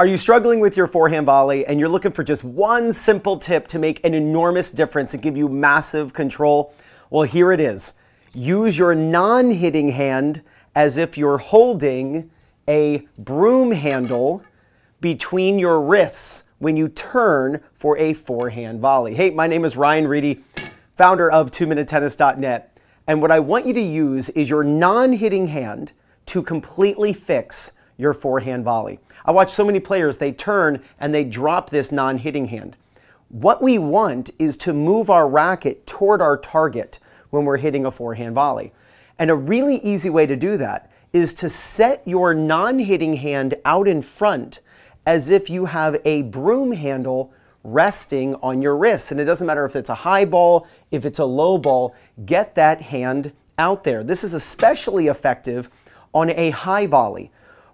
Are you struggling with your forehand volley and you're looking for just one simple tip to make an enormous difference and give you massive control? Well, here it is. Use your non hitting hand as if you're holding a broom handle between your wrists when you turn for a forehand volley. Hey, my name is Ryan Reedy, founder of 2minutetennis.net. And what I want you to use is your non hitting hand to completely fix your forehand volley. I watch so many players, they turn and they drop this non hitting hand. What we want is to move our racket toward our target when we're hitting a forehand volley. And a really easy way to do that is to set your non hitting hand out in front as if you have a broom handle resting on your wrist. And it doesn't matter if it's a high ball, if it's a low ball, get that hand out there. This is especially effective on a high volley.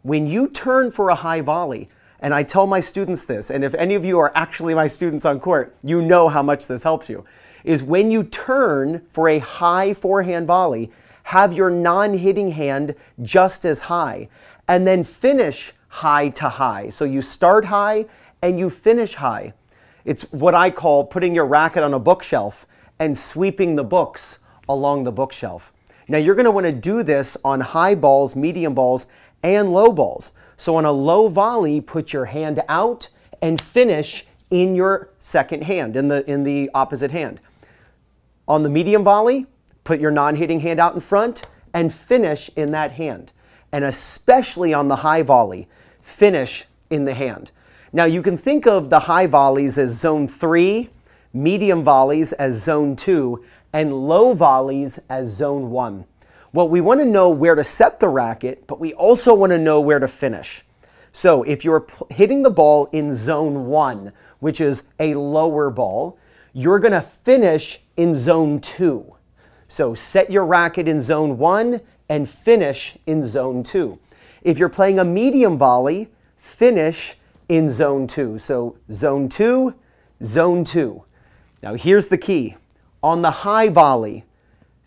When you turn for a high volley, and I tell my students this, and if any of you are actually my students on court, you know how much this helps you, is when you turn for a high forehand volley, have your non-hitting hand just as high, and then finish high to high. So you start high and you finish high. It's what I call putting your racket on a bookshelf and sweeping the books along the bookshelf. Now you're gonna wanna do this on high balls, medium balls, and low balls. So on a low volley, put your hand out and finish in your second hand, in the, in the opposite hand. On the medium volley, put your non-hitting hand out in front and finish in that hand. And especially on the high volley, finish in the hand. Now you can think of the high volleys as zone three, medium volleys as zone two, and low volleys as zone one. Well, we want to know where to set the racket, but we also want to know where to finish. So if you're hitting the ball in zone one, which is a lower ball, you're going to finish in zone two. So set your racket in zone one and finish in zone two. If you're playing a medium volley, finish in zone two. So zone two, zone two. Now here's the key. On the high volley,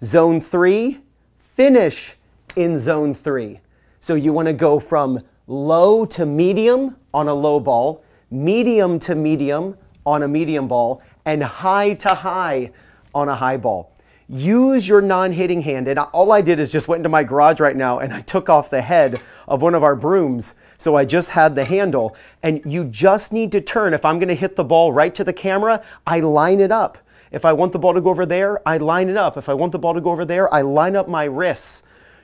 zone three, finish in zone three. So you want to go from low to medium on a low ball, medium to medium on a medium ball, and high to high on a high ball. Use your non-hitting hand. And all I did is just went into my garage right now and I took off the head of one of our brooms. So I just had the handle and you just need to turn. If I'm gonna hit the ball right to the camera, I line it up. If I want the ball to go over there, I line it up. If I want the ball to go over there, I line up my wrists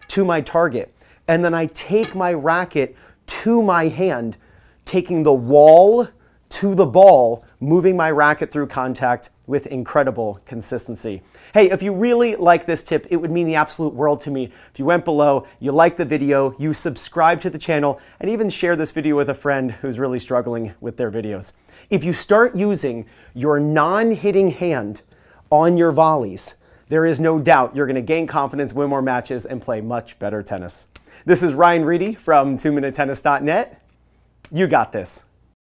to my target. And then I take my racket to my hand, taking the wall to the ball moving my racket through contact with incredible consistency. Hey, if you really like this tip, it would mean the absolute world to me if you went below, you like the video, you subscribe to the channel, and even share this video with a friend who's really struggling with their videos. If you start using your non-hitting hand on your volleys, there is no doubt you're going to gain confidence, win more matches, and play much better tennis. This is Ryan Reedy from 2MinuteTennis.net. You got this.